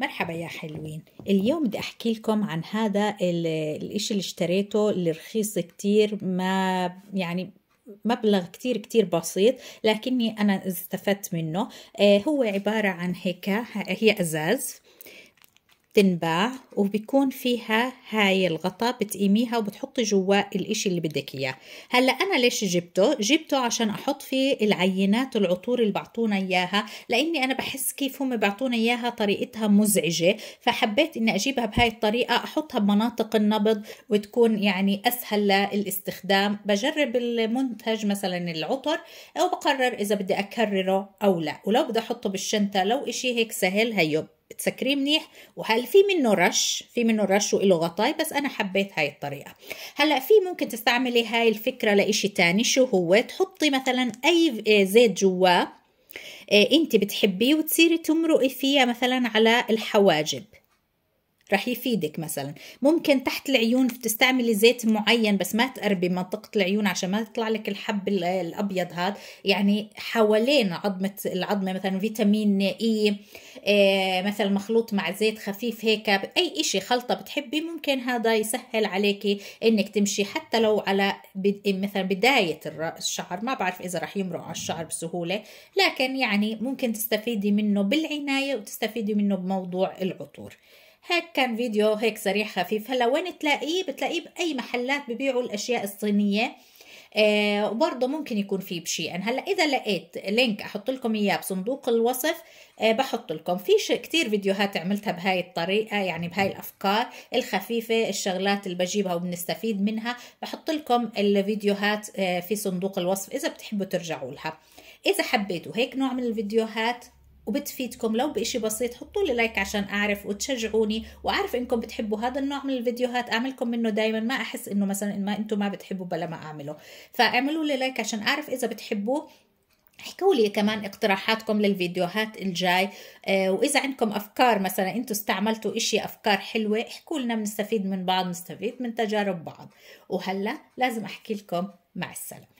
مرحبا يا حلوين اليوم بدي احكي لكم عن هذا الاشي اللي اشتريته اللي رخيص كتير ما يعني مبلغ كتير كتير بسيط لكني انا استفدت منه آه، هو عبارة عن هيك هي ازاز بتنباع وبيكون فيها هاي الغطاء بتقيميها وبتحطي جوا الإشي اللي بدك إياه هلا أنا ليش جبته جبته عشان أحط فيه العينات العطور اللي بعطونا إياها لأني أنا بحس كيف هم بعطونا إياها طريقتها مزعجة فحبيت إني أجيبها بهاي الطريقة أحطها بمناطق النبض وتكون يعني أسهل للاستخدام بجرب المنتج مثلا العطر أو بقرر إذا بدي أكرره أو لا ولو بدي أحطه بالشنطة لو إشي هيك سهل هيب تسكريه منيح وهل في منه رش في منه رش وله غطاي بس انا حبيت هاي الطريقه هلا في ممكن تستعملي هاي الفكره لإشي تاني شو هو تحطي مثلا اي آه، زيت جواه آه، انت بتحبيه وتصيري تمرقي فيها مثلا على الحواجب رح يفيدك مثلا ممكن تحت العيون تستعملي زيت معين بس ما تقربي منطقة العيون عشان ما تطلع لك الحب الأبيض هذا يعني حوالين عظمة العظمة مثلا فيتامين إي إيه مثلا مخلوط مع زيت خفيف هيك أي إشي خلطة بتحبي ممكن هذا يسهل عليك إنك تمشي حتى لو على مثلا بداية الشعر ما بعرف إذا رح يمرق على الشعر بسهولة لكن يعني ممكن تستفيدي منه بالعناية وتستفيدي منه بموضوع العطور هيك كان فيديو هيك سريع خفيف هلا وين تلاقيه بتلاقيه باي محلات ببيعوا الاشياء الصينيه آه وبرضه ممكن يكون في بشيء يعني هلا اذا لقيت لينك احط لكم اياه بصندوق الوصف آه بحط لكم في كثير فيديوهات عملتها بهاي الطريقه يعني بهاي الافكار الخفيفه الشغلات اللي بجيبها وبنستفيد منها بحط لكم الفيديوهات آه في صندوق الوصف اذا بتحبوا ترجعوا لها اذا حبيتوا هيك نوع من الفيديوهات وبتفيدكم لو بإشي بسيط حطوا لي لايك عشان أعرف وتشجعوني وأعرف إنكم بتحبوا هذا النوع من الفيديوهات أعملكم منه دايما ما أحس إنه مثلا ما أنتم ما بتحبوا بلا ما أعمله فاعملوا لي لايك عشان أعرف إذا بتحبوه احكوا لي كمان اقتراحاتكم للفيديوهات الجاي اه واذا عندكم افكار مثلا انتم استعملتوا اشي افكار حلوه احكوا لنا بنستفيد من بعض نستفيد من تجارب بعض وهلا لازم احكي لكم مع السلامه